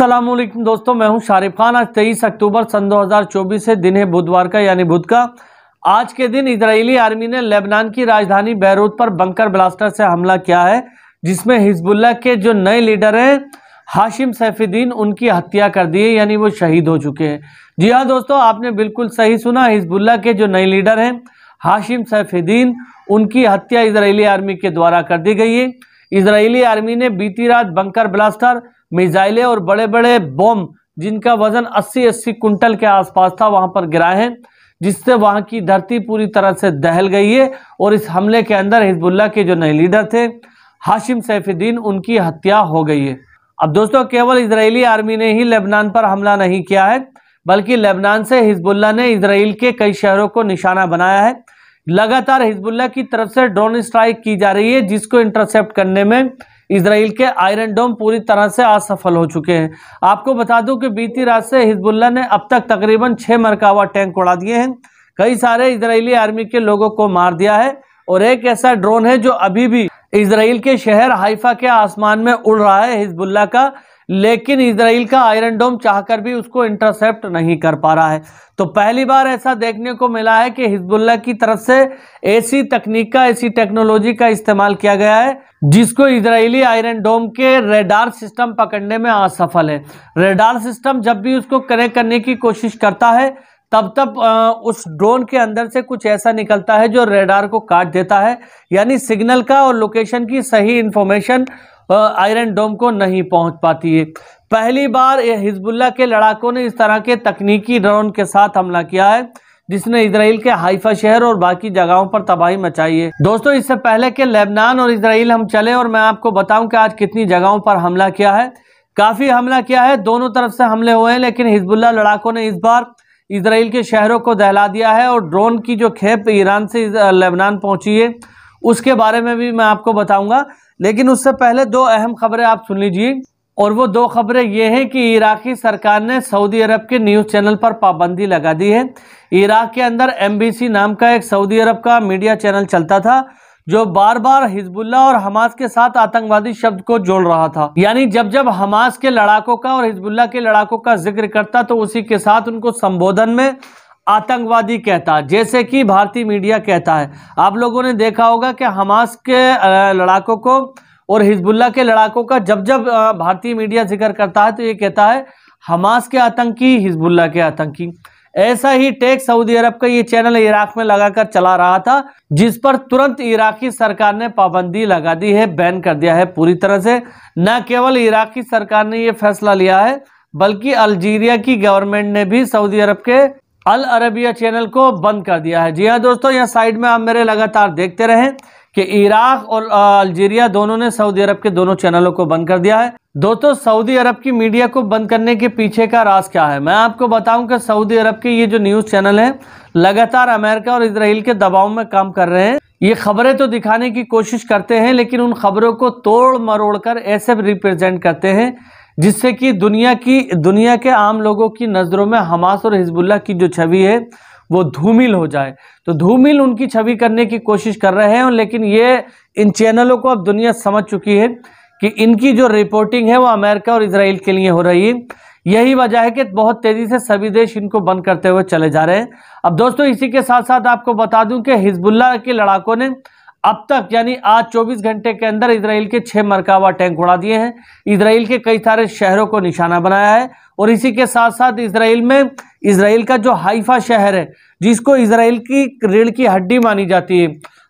असलम दोस्तों मैं हूं शारिफ खान आज तेईस अक्टूबर सन 2024 से दिन है बुधवार का यानी बुध का आज के दिन इजरायली आर्मी ने लेबनान की राजधानी बैरूत पर बंकर ब्लास्टर से हमला किया है जिसमें हिजबुल्ला के जो नए लीडर हैं हाशिम सैफुद्दीन उनकी हत्या कर दी है यानी वो शहीद हो चुके हैं जी हाँ दोस्तों आपने बिल्कुल सही सुना हिजबुल्ला के जो नए लीडर हैं हाशिम सैफुद्दीन उनकी हत्या इसराइली आर्मी के द्वारा कर दी गई है इसराइली आर्मी ने बीती रात बंकर ब्लास्टर मिजाइलें और बड़े बड़े बॉम्ब जिनका वजन 80-80 कुंटल के आसपास था वहां पर गिरा है जिससे वहां की धरती पूरी तरह से दहल गई है और इस हमले के अंदर हिजबुल्ला के जो नए लीडर थे हाशिम सैफुद्दीन उनकी हत्या हो गई है अब दोस्तों केवल इसराइली आर्मी ने ही लेबनान पर हमला नहीं किया है बल्कि लेबनान से हिजबुल्ला ने इसराइल के कई शहरों को निशाना बनाया है लगातार हिजबुल्ला की तरफ से ड्रोन स्ट्राइक की जा रही है जिसको इंटरसेप्ट करने में इसराइल के आयरन डोम पूरी तरह से असफल हो चुके हैं आपको बता दूं कि बीती रात से हिजबुल्ला ने अब तक तकरीबन छः मरकावा टैंक उड़ा दिए हैं कई सारे इसराइली आर्मी के लोगों को मार दिया है और एक ऐसा ड्रोन है जो अभी भी इसराइल के शहर हाइफा के आसमान में उड़ रहा है हिजबुल्ला का लेकिन इसराइल का आयरन डोम चाहकर भी उसको इंटरसेप्ट नहीं कर पा रहा है तो पहली बार ऐसा देखने को मिला है कि हिजबुल्ला की तरफ से ऐसी तकनीक का ऐसी टेक्नोलॉजी का इस्तेमाल किया गया है जिसको इजरायली आयरन डोम के रेडार सिस्टम पकड़ने में असफल है रेडार सिस्टम जब भी उसको कनेक्ट करने की कोशिश करता है तब तब उस ड्रोन के अंदर से कुछ ऐसा निकलता है जो रेडार को काट देता है यानी सिग्नल का और लोकेशन की सही इन्फॉर्मेशन आयरन डोम को नहीं पहुंच पाती है पहली बार हिजबुल्ला के लड़ाकों ने इस तरह के तकनीकी ड्रोन के साथ हमला किया है जिसने इसराइल के हाइफा शहर और बाकी जगहों पर तबाही मचाई है दोस्तों इससे पहले के लेबनान और इसराइल हम चले और मैं आपको बताऊं कि आज कितनी जगहों पर हमला किया है काफ़ी हमला किया है दोनों तरफ से हमले हुए हैं लेकिन हिजबुल्ला लड़ाकों ने इस बार इसराइल के शहरों को दहला दिया है और ड्रोन की जो खेप ईरान से लेबनान पहुंची है उसके बारे में भी मैं आपको बताऊंगा लेकिन उससे पहले दो अहम खबरें आप सुन लीजिए और वो दो खबरें ये हैं कि इराकी सरकार ने सऊदी अरब के न्यूज़ चैनल पर पाबंदी लगा दी है इराक के अंदर एमबीसी नाम का एक सऊदी अरब का मीडिया चैनल चलता था जो बार बार हिजबुल्ला और हमास के साथ आतंकवादी शब्द को जोड़ रहा था यानी जब जब हमास के लड़ाकों का और हिजबुल्ला के लड़ाकों का जिक्र करता तो उसी के साथ उनको संबोधन में आतंकवादी कहता है जैसे कि भारतीय मीडिया कहता है आप लोगों ने देखा होगा कि हमास के लड़ाकों को और हिजबुल्ला के लड़ाकों का जब जब भारतीय मीडिया जिक्र करता है तो ये कहता है हमास के आतंकी हिजबुल्ला के आतंकी ऐसा ही टेक सऊदी अरब का ये चैनल इराक में लगाकर चला रहा था जिस पर तुरंत इराकी सरकार ने पाबंदी लगा दी है बैन कर दिया है पूरी तरह से न केवल इराकी सरकार ने यह फैसला लिया है बल्कि अल्जीरिया की गवर्नमेंट ने भी सऊदी अरब के अल अरबिया चैनल को बंद कर दिया है जी हाँ दोस्तों यहाँ साइड में आप मेरे लगातार देखते रहें कि इराक और अल्जीरिया दोनों ने सऊदी अरब के दोनों चैनलों को बंद कर दिया है दोस्तों सऊदी अरब की मीडिया को बंद करने के पीछे का राज क्या है मैं आपको बताऊं कि सऊदी अरब के ये जो न्यूज़ चैनल हैं लगातार अमेरिका और इसराइल के दबाव में काम कर रहे हैं ये खबरें तो दिखाने की कोशिश करते हैं लेकिन उन खबरों को तोड़ मरोड़ कर ऐसे रिप्रेजेंट करते हैं जिससे कि दुनिया की दुनिया के आम लोगों की नज़रों में हमास और हिजबुल्ला की जो छवि है वो धूमिल हो जाए तो धूमिल उनकी छवि करने की कोशिश कर रहे हैं लेकिन ये इन चैनलों को अब दुनिया समझ चुकी है कि इनकी जो रिपोर्टिंग है वो अमेरिका और इसराइल के लिए हो रही है यही वजह है कि बहुत तेज़ी से सभी देश इनको बंद करते हुए चले जा रहे हैं अब दोस्तों इसी के साथ साथ आपको बता दूं कि हिजबुल्ला के लड़ाकों ने अब तक यानी आज 24 घंटे के अंदर इसराइल के छह मरकावा टैंक उड़ा दिए हैं इसराइल के कई सारे शहरों को निशाना बनाया है और इसी के साथ साथ इसराइल में इसराइल का जो हाइफा शहर है जिसको इसराइल की रीढ़ की हड्डी मानी जाती है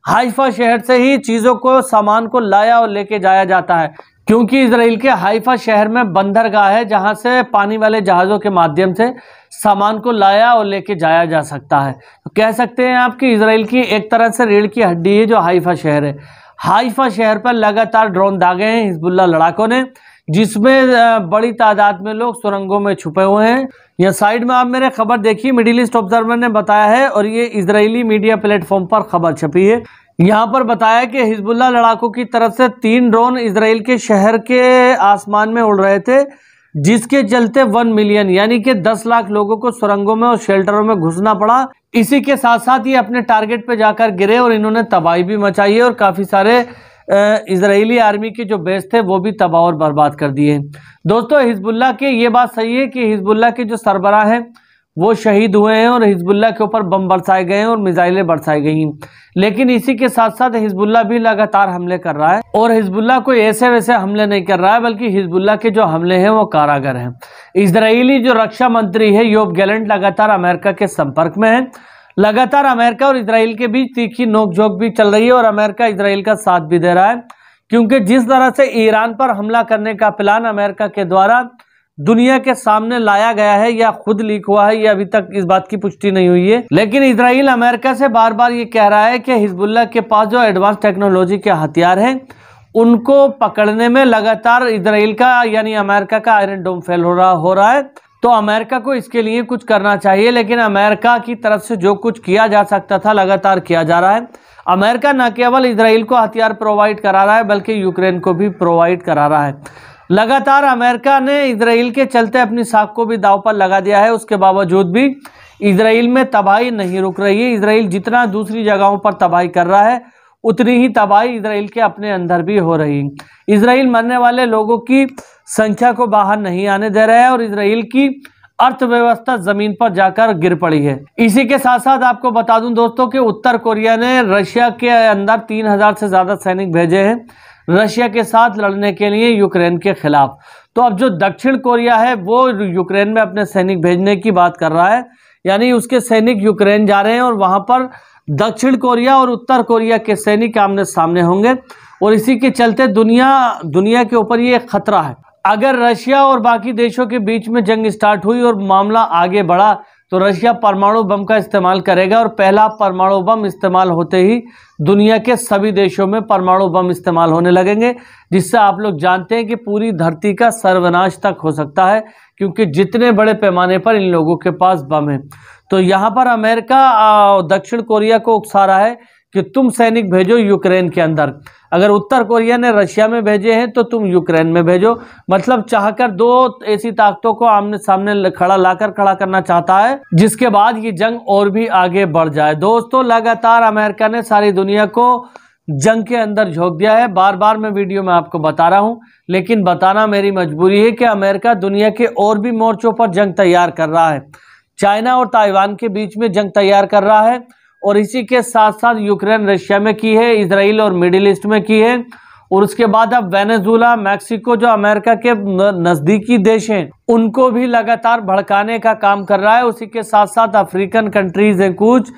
हाइफा शहर से ही चीज़ों को सामान को लाया और लेके जाया जाता है क्योंकि इसराइल के हाइफा शहर में बंदरगाह है जहां से पानी वाले जहाज़ों के माध्यम से सामान को लाया और लेके जाया जा सकता है तो कह सकते हैं आप कि इसराइल की एक तरह से रीढ़ की हड्डी है जो हाइफा शहर है हाइफा शहर पर लगातार ड्रोन दागे हैं हिजबुल्ला लड़ाकों ने जिसमें बड़ी तादाद में लोग सुरंगों में छुपे हुए हैं यह साइड में आप मेरे खबर देखिए मिडिल ईस्ट ऑब्जर्वर ने बताया है और ये इसराइली मीडिया प्लेटफॉर्म पर खबर छपी है यहाँ पर बताया कि हिजबुल्ला लड़ाकों की तरफ से तीन ड्रोन इसराइल के शहर के आसमान में उड़ रहे थे जिसके चलते वन मिलियन यानी कि दस लाख लोगों को सुरंगों में और शेल्टरों में घुसना पड़ा इसी के साथ साथ ये अपने टारगेट पे जाकर गिरे और इन्होंने तबाही भी मचाई है और काफ़ी सारे इसराइली आर्मी के जो बेस थे वो भी तबाह और बर्बाद कर दिए दोस्तों हिजबुल्ला के ये बात सही है कि हिजबुल्ला के जो सरबराह हैं वो शहीद हुए हैं और हिजबुल्ला के ऊपर बम बरसाए गए हैं और मिज़ाइलें बरसाई गई हैं लेकिन इसी के साथ साथ हिजबुल्ला भी लगातार हमले कर रहा है और हिजबुल्ला कोई ऐसे वैसे हमले नहीं कर रहा है बल्कि हिजबुल्ला के जो हमले हैं वो कारागर हैं इसराइली जो रक्षा मंत्री है योब गैलेंट लगातार अमेरिका के संपर्क में है लगातार अमेरिका और इसराइल के बीच तीखी नोकझोंक भी चल रही है और अमेरिका इसराइल का साथ भी दे रहा है क्योंकि जिस तरह से ईरान पर हमला करने का प्लान अमेरिका के द्वारा दुनिया के सामने लाया गया है या खुद लीक हुआ है या अभी तक इस बात की पुष्टि नहीं हुई है लेकिन इसराइल अमेरिका से बार बार ये कह रहा है कि हिजबुल्ला के पास जो एडवांस टेक्नोलॉजी के हथियार हैं उनको पकड़ने में लगातार इसराइल का यानी अमेरिका का आयरन डोम फेल हो रहा हो रहा है तो अमेरिका को इसके लिए कुछ करना चाहिए लेकिन अमेरिका की तरफ से जो कुछ किया जा सकता था लगातार किया जा रहा है अमेरिका न केवल इसराइल को हथियार प्रोवाइड करा रहा है बल्कि यूक्रेन को भी प्रोवाइड करा रहा है लगातार अमेरिका ने इसराइल के चलते अपनी साख को भी दाव पर लगा दिया है उसके बावजूद भी इसराइल में तबाही नहीं रुक रही है इसराइल जितना दूसरी जगहों पर तबाही कर रहा है उतनी ही तबाही इसराइल के अपने अंदर भी हो रही इसराइल मरने वाले लोगों की संख्या को बाहर नहीं आने दे रहा है और इसराइल की अर्थव्यवस्था जमीन पर जाकर गिर पड़ी है इसी के साथ साथ आपको बता दूं दोस्तों कि उत्तर कोरिया ने रशिया के अंदर 3000 से ज़्यादा सैनिक भेजे हैं रशिया के साथ लड़ने के लिए यूक्रेन के खिलाफ तो अब जो दक्षिण कोरिया है वो यूक्रेन में अपने सैनिक भेजने की बात कर रहा है यानी उसके सैनिक यूक्रेन जा रहे हैं और वहाँ पर दक्षिण कोरिया और उत्तर कोरिया के सैनिक आमने सामने होंगे और इसी के चलते दुनिया दुनिया के ऊपर ये खतरा है अगर रशिया और बाकी देशों के बीच में जंग स्टार्ट हुई और मामला आगे बढ़ा तो रशिया परमाणु बम का इस्तेमाल करेगा और पहला परमाणु बम इस्तेमाल होते ही दुनिया के सभी देशों में परमाणु बम इस्तेमाल होने लगेंगे जिससे आप लोग जानते हैं कि पूरी धरती का सर्वनाश तक हो सकता है क्योंकि जितने बड़े पैमाने पर इन लोगों के पास बम हैं तो यहाँ पर अमेरिका दक्षिण कोरिया को उकसा रहा है कि तुम सैनिक भेजो यूक्रेन के अंदर अगर उत्तर कोरिया ने रशिया में भेजे हैं तो तुम यूक्रेन में भेजो मतलब चाहकर दो ऐसी ताकतों को आमने सामने खड़ा लाकर खड़ा करना चाहता है जिसके बाद ये जंग और भी आगे बढ़ जाए दोस्तों लगातार अमेरिका ने सारी दुनिया को जंग के अंदर झोंक दिया है बार बार मैं वीडियो में आपको बता रहा हूं लेकिन बताना मेरी मजबूरी है कि अमेरिका दुनिया के और भी मोर्चों पर जंग तैयार कर रहा है चाइना और ताइवान के बीच में जंग तैयार कर रहा है और इसी के साथ साथ यूक्रेन रशिया में की है इसराइल और मिडिल ईस्ट में की है और उसके बाद अब वेनेजुला मैक्सिको जो अमेरिका के नज़दीकी देश हैं उनको भी लगातार भड़काने का काम कर रहा है उसी के साथ साथ अफ्रीकन कंट्रीज़ हैं कुछ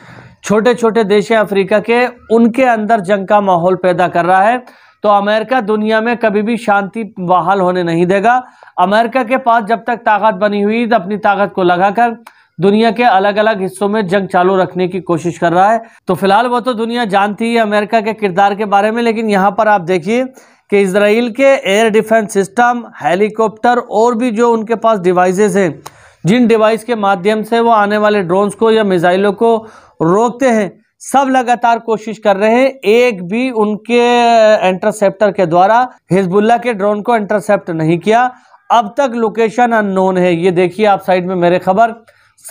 छोटे छोटे देश हैं अफ्रीका के उनके अंदर जंग का माहौल पैदा कर रहा है तो अमेरिका दुनिया में कभी भी शांति बहाल होने नहीं देगा अमेरिका के पास जब तक ताकत बनी हुई तो अपनी ताकत को लगाकर दुनिया के अलग अलग हिस्सों में जंग चालू रखने की कोशिश कर रहा है तो फिलहाल वो तो दुनिया जानती है अमेरिका के किरदार के बारे में लेकिन यहाँ पर आप देखिए कि इसराइल के एयर डिफेंस सिस्टम हेलीकॉप्टर और भी जो उनके पास डिवाइसेस हैं जिन डिवाइस के माध्यम से वो आने वाले ड्रोन्स को या मिज़ाइलों को रोकते हैं सब लगातार कोशिश कर रहे हैं एक भी उनके इंटरसेप्टर के द्वारा हिजबुल्ला के ड्रोन को इंटरसेप्ट नहीं किया अब तक लोकेशन अननोन है ये देखिए आप साइड में मेरे खबर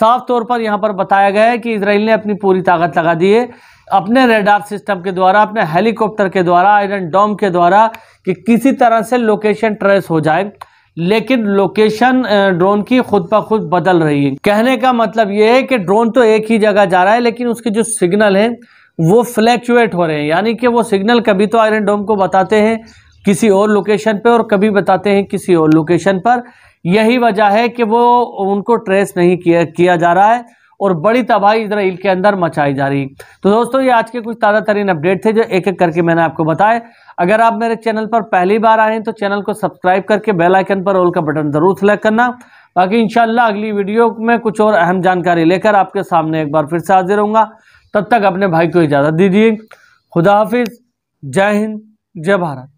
साफ तौर पर यहाँ पर बताया गया है कि इसराइल ने अपनी पूरी ताकत लगा दी है अपने रेडार सिस्टम के द्वारा अपने हेलीकॉप्टर के द्वारा आयरन डोम के द्वारा कि किसी तरह से लोकेशन ट्रेस हो जाए लेकिन लोकेशन ड्रोन की खुद ब खुद बदल रही है कहने का मतलब ये है कि ड्रोन तो एक ही जगह जा रहा है लेकिन उसके जो सिग्नल हैं वो फ्लैक्चुएट हो रहे हैं यानी कि वो सिग्नल कभी तो आयरन डोम को बताते हैं किसी और लोकेशन पर और कभी बताते हैं किसी और लोकेशन पर यही वजह है कि वो उनको ट्रेस नहीं किया किया जा रहा है और बड़ी तबाही इसराइल के अंदर मचाई जा रही तो दोस्तों ये आज के कुछ ताज़ा तरीन अपडेट थे जो एक एक करके मैंने आपको बताए अगर आप मेरे चैनल पर पहली बार आए तो चैनल को सब्सक्राइब करके बेल आइकन पर ऑल का बटन ज़रूर सेलेक्ट करना बाकी इन अगली वीडियो में कुछ और अहम जानकारी लेकर आपके सामने एक बार फिर से हाजिर होंगे तब तक अपने भाई को इजाज़त दीजिए खुदा हाफिज़ जय हिंद जय भारत